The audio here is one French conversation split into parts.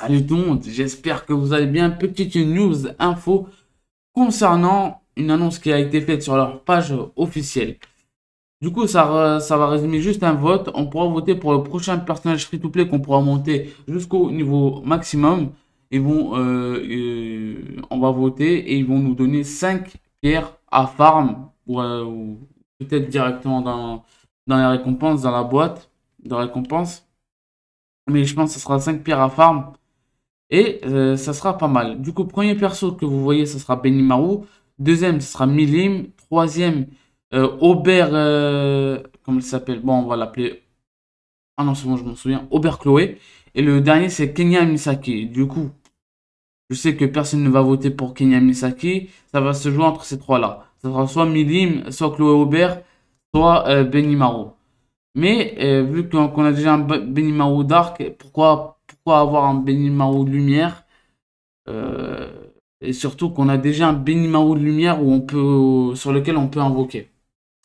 Salut tout le monde, j'espère que vous allez bien. Petite news info concernant une annonce qui a été faite sur leur page officielle. Du coup, ça, va résumer juste un vote. On pourra voter pour le prochain personnage free-to-play qu'on pourra monter jusqu'au niveau maximum. Euh, euh, on va voter et ils vont nous donner 5 pierres à farm ou, euh, peut-être directement dans, dans les récompenses, dans la boîte de récompenses. Mais je pense que ce sera 5 pierres à farm et euh, ça sera pas mal. Du coup, premier perso que vous voyez, ça sera Benimaru. Deuxième, ce sera Milim. Troisième, euh, Aubert. Euh, comment il s'appelle Bon, on va l'appeler. Ah non, c'est bon, je m'en souviens. Aubert Chloé. Et le dernier, c'est Kenya Misaki. Du coup, je sais que personne ne va voter pour Kenya Misaki. Ça va se jouer entre ces trois-là. Ça sera soit Milim, soit Chloé Aubert, soit euh, Benimaru. Mais vu qu'on a déjà un Benimaru Dark, pourquoi avoir un Benimao de lumière. Euh, et surtout qu'on a déjà un Benimao de lumière où on peut, sur lequel on peut invoquer.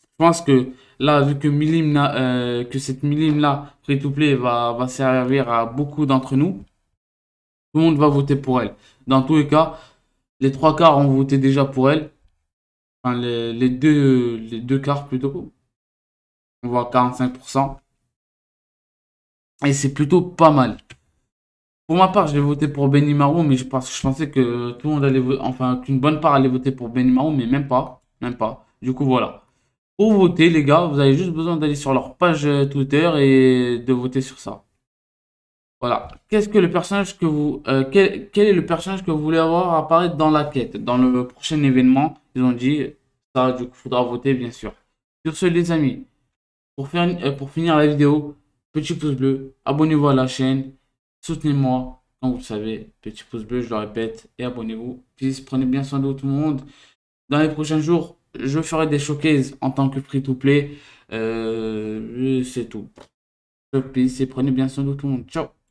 Je pense que là, vu que, Milim, euh, que cette Milim là, free to play, va, va servir à beaucoup d'entre nous, tout le monde va voter pour elle. Dans tous les cas, les trois quarts ont voté déjà pour elle. Enfin, les, les deux, les deux quarts plutôt. On voit 45%. Et c'est plutôt pas mal. Pour ma part, je vais voter pour Benny Marou, mais je, pense, je pensais que tout le monde allait enfin, qu'une bonne part allait voter pour Benny Marou, mais même pas, même pas. Du coup, voilà. Pour voter, les gars, vous avez juste besoin d'aller sur leur page euh, Twitter et de voter sur ça. Voilà. Qu'est-ce que le personnage que vous, euh, quel, est le personnage que vous voulez avoir apparaître dans la quête, dans le prochain événement Ils ont dit ça. Du coup, faudra voter, bien sûr. Sur ce, les amis, pour, faire, euh, pour finir la vidéo, petit pouce bleu, abonnez-vous à la chaîne Soutenez-moi, comme vous le savez, petit pouce bleu, je le répète, et abonnez-vous. Peace, prenez bien soin de tout le monde. Dans les prochains jours, je ferai des showcases en tant que free-to-play. Euh, c'est tout. Peace, et prenez bien soin de tout le monde. Ciao